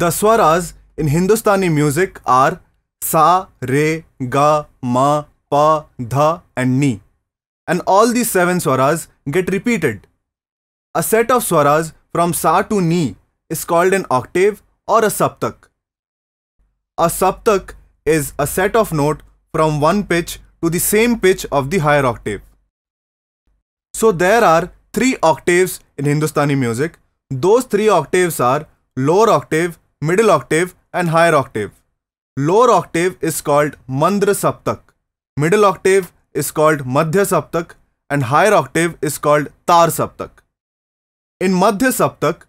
The swaras in Hindustani music are sa, re, ga, ma, pa, dha, and ni. And all these seven swaras get repeated. A set of swaras from sa to ni is called an octave or a saptak. A saptak is a set of note from one pitch to the same pitch of the higher octave. So there are three octaves in Hindustani music. Those three octaves are lower octave, middle octave and higher octave. Lower octave is called mandra saptak, middle octave is called madhya saptak and higher octave is called tar saptak. In madhya saptak,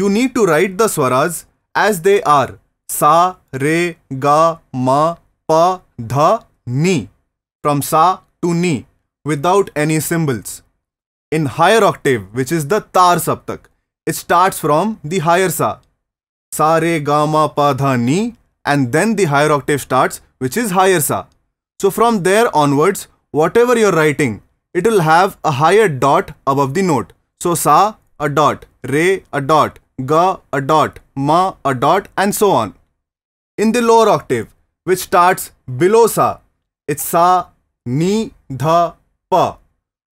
you need to write the swaras as they are sa, re, ga, ma, pa, dha, ni from sa to ni without any symbols. In higher octave which is the tar saptak, it starts from the higher sa sa re ga ma pa dha ni and then the higher octave starts which is higher sa. So from there onwards whatever you're writing it will have a higher dot above the note. So sa a dot, re a dot, ga a dot, ma a dot and so on. In the lower octave which starts below sa it's sa ni dha pa.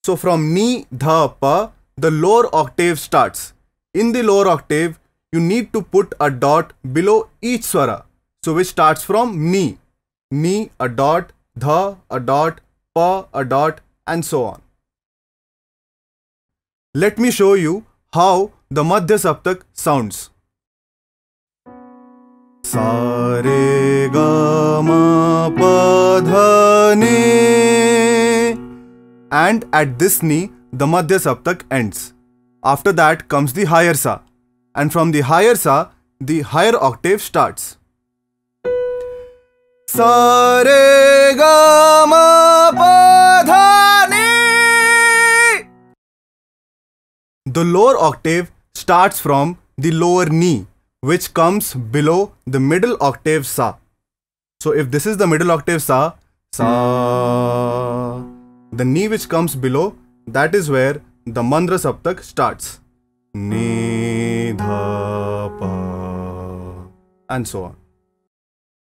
So from ni dha pa the lower octave starts. In the lower octave you need to put a dot below each swara. So which starts from ni, ni, a dot, dha, a dot, pa, a dot and so on. Let me show you how the Madhya Saptak sounds. Sa re ga ma pa dha and at this ni the Madhya Saptak ends. After that comes the higher sa and from the higher sa, the higher octave starts. Sa re ga ma pa dha ni. The lower octave starts from the lower knee, which comes below the middle octave sa. So if this is the middle octave sa, sa, the knee which comes below, that is where the mandra saptak starts. Ni. 按锁。